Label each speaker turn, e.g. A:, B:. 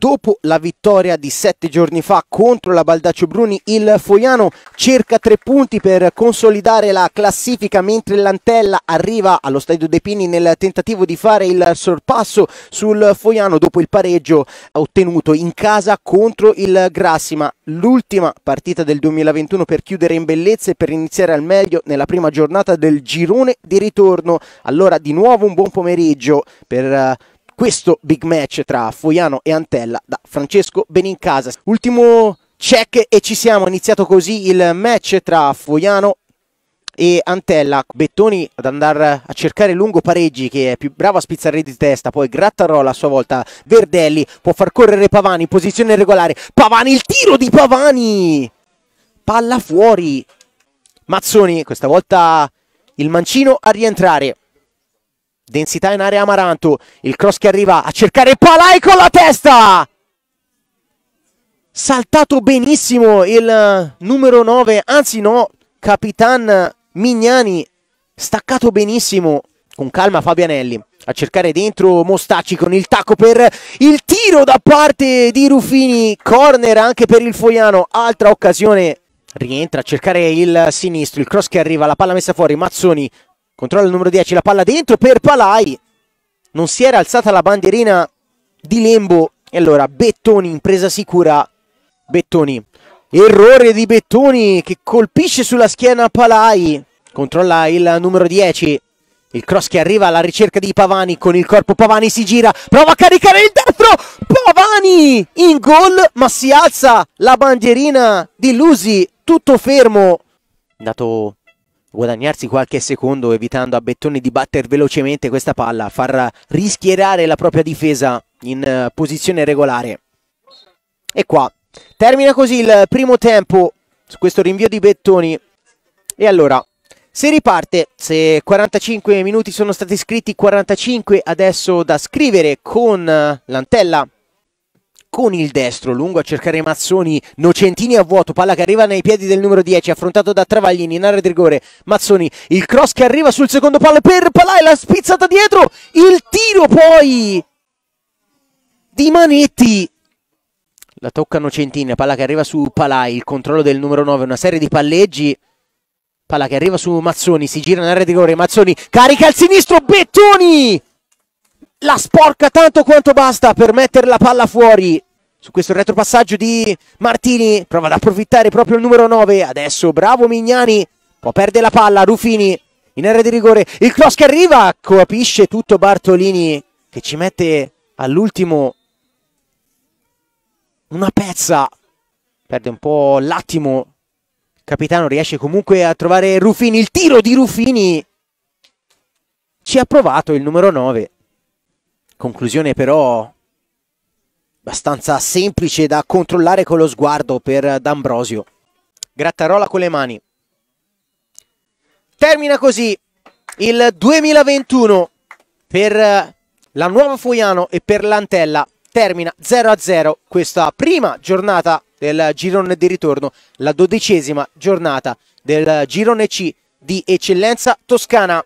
A: Dopo la vittoria di sette giorni fa contro la Baldaccio Bruni, il Foiano cerca tre punti per consolidare la classifica, mentre l'Antella arriva allo Stadio De Pini nel tentativo di fare il sorpasso sul Foiano dopo il pareggio ottenuto in casa contro il Grassima. L'ultima partita del 2021 per chiudere in bellezza e per iniziare al meglio nella prima giornata del girone di ritorno. Allora di nuovo un buon pomeriggio per eh, questo big match tra Foiano e Antella da Francesco Benincasa. Ultimo check e ci siamo, iniziato così il match tra Foiano e Antella. Bettoni ad andare a cercare lungo Pareggi che è più bravo a spizzare di testa, poi Grattarola a sua volta, Verdelli può far correre Pavani in posizione regolare, Pavani il tiro di Pavani! Palla fuori! Mazzoni questa volta il mancino a rientrare. Densità in area Amaranto. Il cross che arriva a cercare Palai con la testa. Saltato benissimo il eh, numero 9, anzi no, Capitan Mignani. Staccato benissimo, con calma Fabianelli. A cercare dentro Mostacci con il tacco per il tiro da parte di Rufini, Corner anche per il Foiano. Altra occasione rientra a cercare il sinistro, il cross che arriva, la palla messa fuori, Mazzoni Controlla il numero 10, la palla dentro per Palai. Non si era alzata la bandierina di Lembo. E allora Bettoni in presa sicura. Bettoni. Errore di Bettoni che colpisce sulla schiena Palai. Controlla il numero 10. Il cross che arriva alla ricerca di Pavani con il corpo Pavani si gira, prova a caricare il destro, Pavani in gol ma si alza la bandierina di Lusi, tutto fermo. Dato guadagnarsi qualche secondo evitando a Bettoni di battere velocemente questa palla, far rischierare la propria difesa in eh, posizione regolare. E qua termina così il primo tempo su questo rinvio di Bettoni. E allora se riparte, se 45 minuti sono stati scritti, 45 adesso da scrivere con eh, l'antella con il destro lungo a cercare Mazzoni, Nocentini a vuoto, palla che arriva nei piedi del numero 10, affrontato da Travaglini in area di rigore, Mazzoni, il cross che arriva sul secondo palo per Palai, la spizzata dietro, il tiro poi di Manetti. La tocca Nocentini, palla che arriva su Palai, il controllo del numero 9, una serie di palleggi. Palla che arriva su Mazzoni, si gira in area di rigore, Mazzoni carica al sinistro, Bettoni! la sporca tanto quanto basta per mettere la palla fuori. Su questo retropassaggio di Martini, prova ad approfittare proprio il numero 9. Adesso bravo Mignani, può perdere la palla, Rufini in area di rigore. Il cross che arriva, capisce tutto Bartolini che ci mette all'ultimo una pezza. Perde un po' l'attimo. capitano riesce comunque a trovare Rufini. Il tiro di Rufini ci ha provato il numero 9. Conclusione però abbastanza semplice da controllare con lo sguardo per D'Ambrosio. Grattarola con le mani. Termina così il 2021 per la nuova Foiano e per l'Antella. Termina 0-0 questa prima giornata del girone di ritorno, la dodicesima giornata del girone C di Eccellenza Toscana.